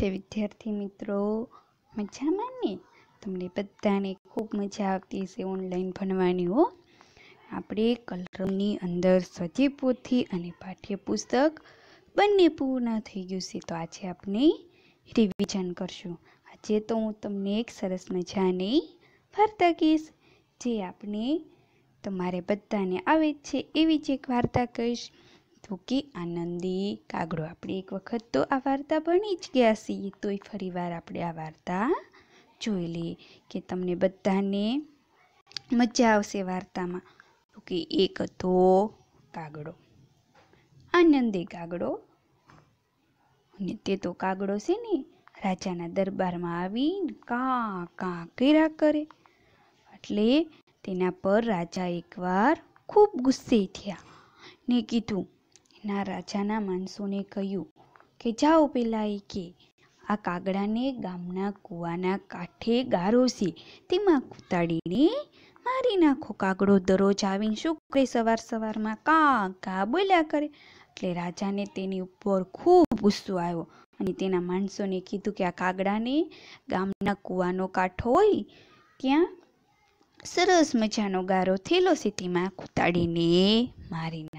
છે વિદ્યાર્થી મિત્રો મજા ને તમને બધાને ખૂબ મજા આવતી હશે ઓનલાઈન ભણવાની હો આપણે કલરની અંદર સજીપોથી અને પાઠ્યપુસ્તક બંને પૂર્ણ થઈ ગયું છે તો આજે આપણે રિવિઝન કરશું આજે તો હું તમને એક સરસ મજાની વાર્તા કહીશ જે આપણે તમારે બધાને આવે છે એવી જ એક વાર્તા કહીશ સુકી આનંદી કાગડો આપણે એક વખત તો આ વાર્તા ભણી જ ગયા છીએ તોય ફરીવાર આપણે આ વાર્તા જોઈ લઈએ કે તમને બધાને મજા આવશે વાર્તામાં તો કે એક હતો કાગડો આનંદે કાગડો અને તે તો કાગડો છે ને રાજાના દરબારમાં આવી કા કા કર્યા કરે એટલે તેના પર રાજા એકવાર ખૂબ ગુસ્સે થયા ને કીધું ના રાજાના માણસોને કહ્યું કે જાઓ પેલા એ કે આ કાગડાને ગામના કૂવાના કાંઠે ગારો છે તેમાં કૂતાડીને મારી નાખો કાગડો દરરોજ આવીને શું કરે સવાર સવારમાં કા કા બોલ્યા કરે એટલે રાજાને તેની ઉપર ખૂબ ગુસ્સો આવ્યો અને તેના માણસોને કીધું કે આ કાગડાને ગામના કૂવાનો કાંઠો હોય ત્યાં સરસ મજાનો ગારો થેલો છે તેમાં કૂતાડીને મારીને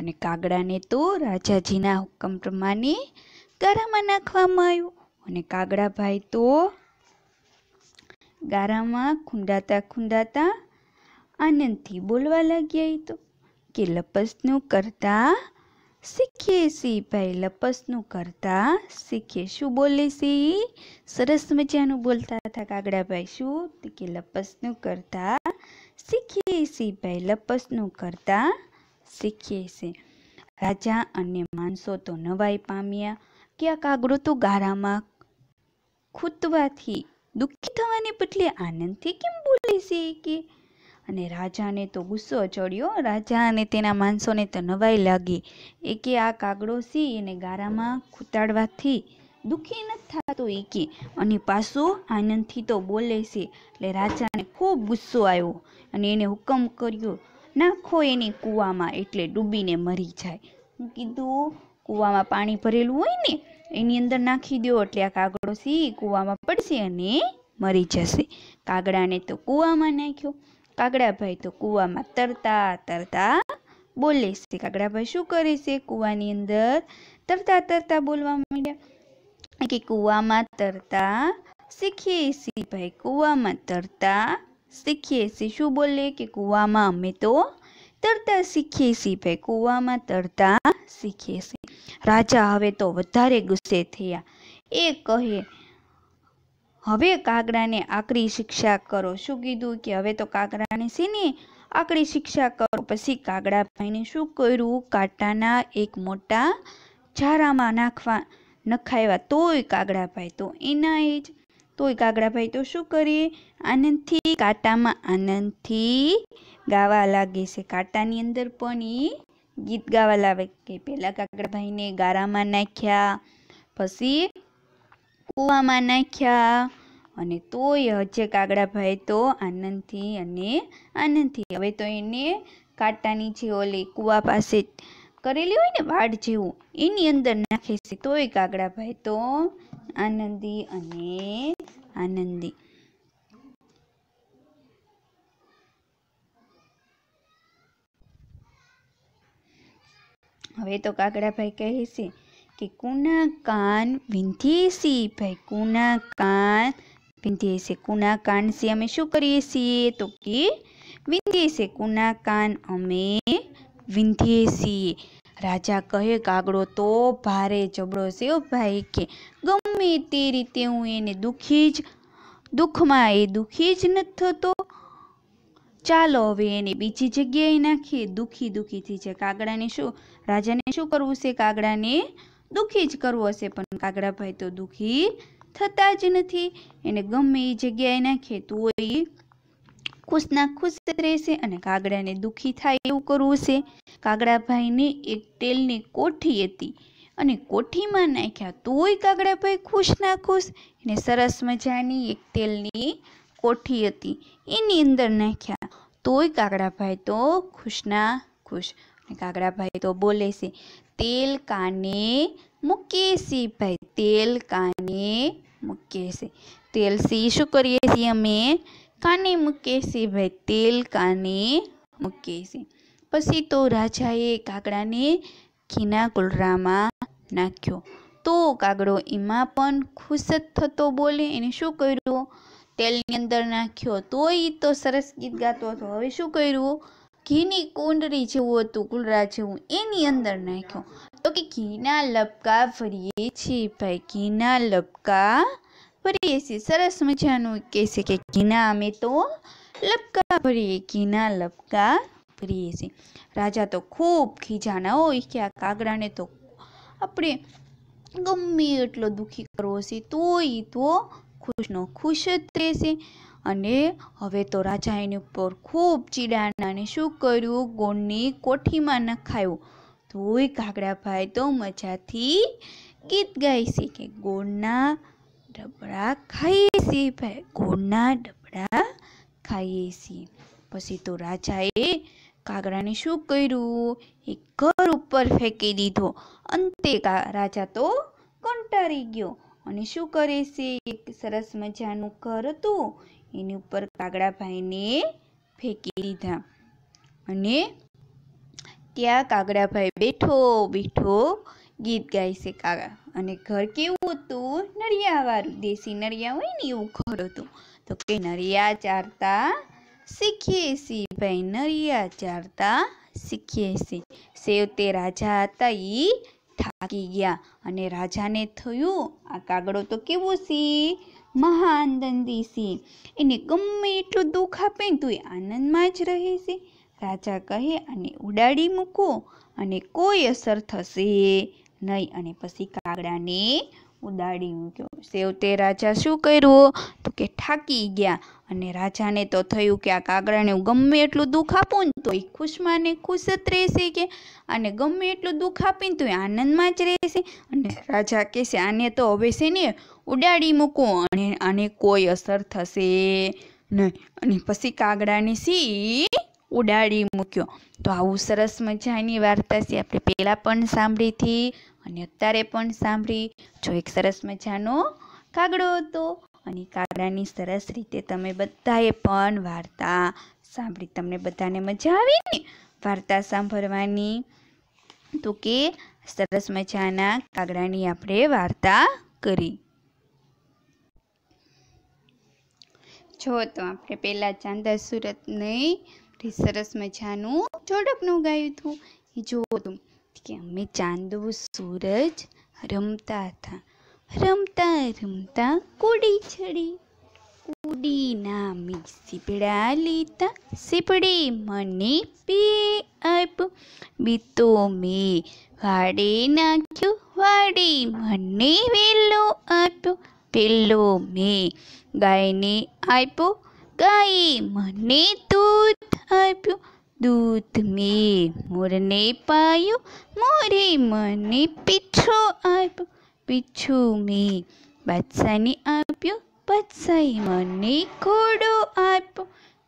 અને કાગડાને તો રાજાજીના હુકમ પ્રમાણે ગારામાં નાખવામાં આવ્યું અને કાગડાભાઈ તો ગારામાં ખૂંડાતા ખૂંડાતા આનંદથી બોલવા લાગ્યા તો કે લપસનું કરતા શીખીએ સી ભાઈ લપસનું કરતા શીખીએ શું બોલે સી સરસ મજાનું બોલતા હતા કાગડાભાઈ શું કે લપસનું કરતા શીખીએ સી ભાઈ લપસનું કરતા શીખીએ છીએ રાજા અને માણસો તો નવાઈ પામ્યા કે આ ક્યાંક તો ગારામાં ખૂતવાથી દુઃખી થવાને બદલે આનંદથી કેમ બોલે છે કે અને રાજાને તો ગુસ્સો ચડ્યો રાજા અને તેના માણસોને તો નવાઈ લાગી એ કે આ કાગડો છે એને ગારામાં ખૂતાડવાથી દુઃખી નથી થતો એ કે અને પાછો આનંદથી તો બોલે છે એટલે રાજાને ખૂબ ગુસ્સો આવ્યો અને એને હુકમ કર્યો નાખો એને કૂવામાં એટલે ડૂબીને મરી જાય હું કીધું કૂવામાં પાણી ભરેલું હોય ને એની અંદર નાખી દો એટલે આ કાગડો સી કૂવામાં પડશે અને મરી જશે કાગડાને તો કૂવામાં નાખ્યો કાગડાભાઈ તો કૂવામાં તરતા તરતા બોલે છે કાગડાભાઈ શું કરે છે કૂવાની અંદર તરતા તરતા બોલવા માંડ્યા કે કૂવામાં તરતા શીખીએ સી ભાઈ કૂવામાં તરતા શીખીએ છીએ શું બોલીએ કે કૂવામાં અમે તો તરતા શીખીએ છીએ ભાઈ કૂવામાં તરતા શીખીએ છીએ રાજા હવે તો વધારે ગુસ્સે થયા એ કહે હવે કાગડાને આકરી શિક્ષા કરો શું કીધું કે હવે તો કાગડાને શેની આકરી શિક્ષા કરો પછી કાગડા ભાઈને શું કર્યું કાંટાના એક મોટા ઝારામાં નાખવા નખાવ્યા તોય કાગડા ભાઈ તો એના એ જ તોય કાગડાભાઈ તો શું કરીએ આનંદથી કાંટામાં આનંદથી ગાવા લાગે છે કાંટાની અંદર પણ એ ગીત ગાવા લાગે કે પહેલાં કાગડાભાઈને ગારામાં નાખ્યા પછી કૂવામાં નાખ્યા અને તોય હજે કાગડાભાઈ તો આનંદથી અને આનંદથી હવે તો એને કાંટાની જે ઓલી કૂવા પાસે કરેલી હોય ને વાડ જેવું એની અંદર નાખે છે તોય કાગડાભાઈ તો આનંદી અને આનંદી હવે તો કાગડાભાઈ કહે કે કુના કાન વિંધીએ ભાઈ કુના કાન વિંધીએ કુના કાન છે અમે શું કરીએ છીએ તો કે વિંધીએ છીએ કુના કાન અમે વિંધીએ છીએ રાજા કહે કાગડો તો ભારે જબડો છે ભાઈ કે ગમ હોય તે રીતે હું એને દુઃખી જ દુઃખમાં એ દુઃખી જ નથી થતો ચાલો હવે એને બીજી જગ્યાએ નાખીએ દુઃખી દુઃખીથી છે કાગડાને શું રાજાને શું કરવું છે કાગડાને દુઃખી જ કરવો હશે પણ કાગડાભાઈ તો દુઃખી થતા જ નથી એને ગમે એ જગ્યાએ નાખીએ તો એ ખુશના ખુશ રહેશે અને કાગડાને દુઃખી થાય એવું કરવું છે કાગડાભાઈને એક તેલની કોઠી હતી અને કોઠીમાં નાખ્યા તોય કાગડાભાઈ ખુશ ના ખુશ એને સરસ મજાની એક તેલની કોઠી હતી એની અંદર નાખ્યા તોય કાગડાભાઈ તો ખુશના ખુશ અને કાગડાભાઈ તો બોલે છે તેલ કાને મૂકીએ છીએ ભાઈ તેલ કાને મૂકીએ છીએ તેલ સી શું કરીએ છીએ અમે કાને મૂકીએ છીએ ભાઈ તેલ કાને મૂકીએ છીએ પછી તો રાજાએ કાગડાને ખીના કુલરામાં નાખ્યો તો કાગડો એમાં પણ ખુશ જ થતો બોલે એને શું કર્યું તેલની અંદર નાખ્યો તો એ તો સરસ ગીત ગાતો હતો હવે શું કર્યું ઘીની કુંડળી જેવું હતું કુલરા જેવું એની અંદર નાખ્યો તો કે ઘીના લપકા ફરીએ છીએ ભાઈ ઘીના લપકા ભરીએ છીએ સરસ મજાનું કહે છે કે ઘીના અમે તો લપકા ભરીએ ઘીના લપકા કરીએ છીએ રાજા તો ખૂબ ખીજાના હોય કે આ કાગડાને તો આપણે ગમે એટલો દુઃખી કરવો છે તો એ તો ખુશનો ખુશ જ રહેશે અને હવે તો રાજા એની ઉપર ખૂબ ચીડાણા શું કર્યું ગોળની કોઠીમાં નખાયું તોય કાગડાભાઈ તો મજાથી ગીત ગાય છે કે ગોળના ડબડા ખાઈએ છીએ ભાઈ ગોળના ડબડા ખાઈએ છીએ પછી તો રાજાએ કાગડાને શું કર્યું એ ઘર ઉપર ફેંકી દીધો અંતે રાજા તો કંટારી ગયો અને શું કરે છે એક સરસ મજાનું ઘર હતું એની ઉપર કાગડાભાઈને ફેંકી દીધા અને ત્યાં કાગડાભાઈ બેઠો બેઠો ગીત ગાય છે કાગા અને ઘર કેવું હતું નળિયાવાળું દેશી નળિયા હોય ને એવું ઘર હતું તો કે નળિયા ચારતા શીખીએ છીએ ભાઈ નરિયા ચારતા શીખીએ છીએ તે રાજા હતા એ થાકી ગયા અને રાજાને થયું આ કાગડો તો કેવો સી મહાન દંદી સિંહ એને ગમે એટલું દુઃખ આપે ને તોય આનંદમાં જ રહે છે રાજા કહે અને ઉડાડી મૂકો અને કોઈ અસર થશે નહીં અને પછી કાગડાને ઉડાડી મૂક્યો સેવતે રાજા શું કર્યું તો કે થાકી ગયા અને રાજાને તો થયું કે આ કાગડાને હું ગમે એટલું દુઃખ આપું ને તો એ ખુશમાં ને ખુશ જ રહેશે કે અને ગમે એટલું દુઃખ આપીને તો એ આનંદમાં જ રહેશે અને રાજા કહેશે આને તો હવે છે ને ઉડાડી મૂકો અને આને કોઈ અસર થશે નહીં અને પછી કાગડાને સી ઉડાડી મૂક્યો તો આવું સરસ મજાની વાર્તા છે આપણે પહેલાં પણ સાંભળી હતી અને અત્યારે પણ સાંભળી જો એક સરસ મજાનો કાગડો હતો અને કાગડાની સરસ રીતે તમે બધાએ પણ વાર્તા સાંભળી તમને બધાને મજા આવી ને વાર્તા સાંભળવાની તો કે સરસ મજાના કાગડાની આપણે વાર્તા કરી જો તો આપણે પહેલાં ચાંદા સુરતને સરસ મજાનું ઝોડપનું ગાયું હતું એ જોયું હતું કે અમે ચાંદવું સૂરજ રમતા હતા રમતા રમતા કુડી ચડી કુડી ના મેં સીપડા લીધા સીપડે મને બે આપ બીતો મેં વાડે નાખ્યો વાડે મને વેલો આપ્યો પેલો મેં ગાયને આપ્યો ગાય મને દૂધ આપ્યું દૂધ મેં મોરને પાયો મોરે મને પીછો આપ્યો પીછો મેં બાદશાહને આપ્યો બાદશાહે મને ઘોડો આપ્યો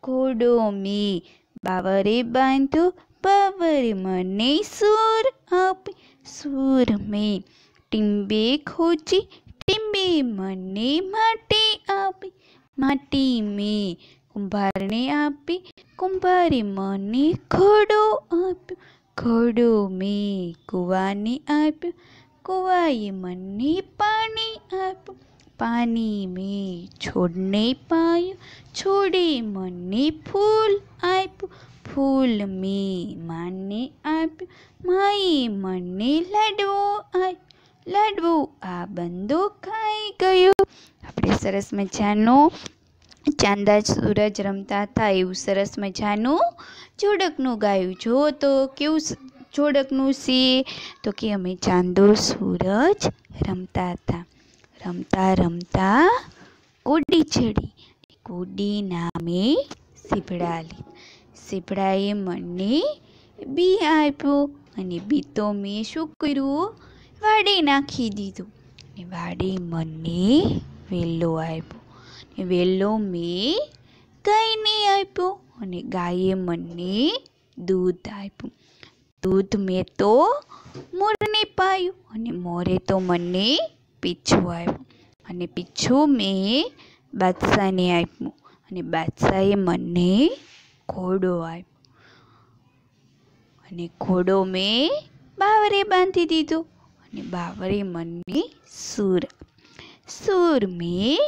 ઘોડો મેં બાવરે બાંધો બાવરે મને સૂર આપી સૂર મેં ટીંબે ખોચી ટીંબે મને માટી આપી માટી મેં કુંભારને આપી કુંભારે મને ઘડો આપ્યો ઘડો મેં કુવાને આપ્યો કુવાએ મને પાણી આપ્યું પાણી મેં છોડને પાયું છોડે મને ફૂલ આપ્યું ફૂલ મેં માને આપ્યું માએ મને લાડવો આપ્યો લાડવો આ બંદો ખાઈ ગયો આપણે સરસ મજાનો ચાંદા સૂરજ રમતા હતા એવું સરસ મજાનું જોડકનું ગાયું જો તો કેવું જોડકનું સી તો કે અમે ચાંદો સૂરજ રમતા હતા રમતા રમતા કોડી ચડી કોડી નામે સીભડાલી સીભડાએ મને બી આપ્યો અને બી તો મેં શું કર્યું વાડી નાખી દીધું અને વાડી મને વેલો આપ્યો વેલો મેં ગાયને આપ્યો અને ગાયે મને દૂધ આપ્યું દૂધ મેં તો મોરને પાયું અને મોરે તો મને પીછું આવ્યું અને પીછું મેં બાદશાહને આપ્યું અને બાદશાહે મને ઘોડો આપ્યો અને ઘોડો મેં બાવરે બાંધી દીધો અને બાવરે મને સૂર સૂર મેં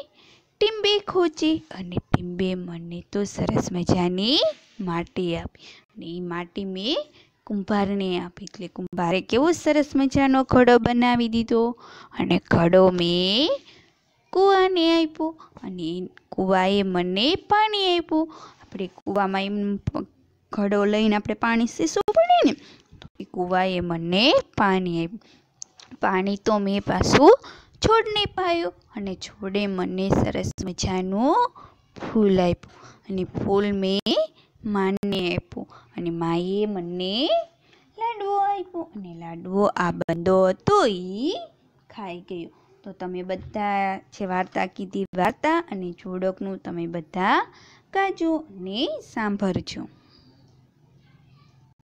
ટીમ્બે ખોજી અને ટીમ્બે મને તો સરસ મજાની માટી આપી અને એ માટી મેં કુંભારને આપી એટલે કુંભારે કેવો સરસ મજાનો ખડો બનાવી દીધો અને ખડો મેં કૂવાને આપ્યો અને કૂવાએ મને પાણી આપ્યું આપણે કૂવામાં એમ ઘડો લઈને આપણે પાણી સીસવું પડે ને તો એ કૂવાએ મને પાણી આપ્યું પાણી તો મેં પાછું છોડ છોડને પાયો અને છોડે મને સરસ મજાનું ફૂલ આપ્યું અને ફૂલ મેં માને આપ્યું અને માએ મને લાડવો આપ્યો અને લાડવો આ બંધો હતો એ ખાઈ ગયો તો તમે બધા છે વાર્તા કીધી વાર્તા અને જોડકનું તમે બધા કાજો અને સાંભળજો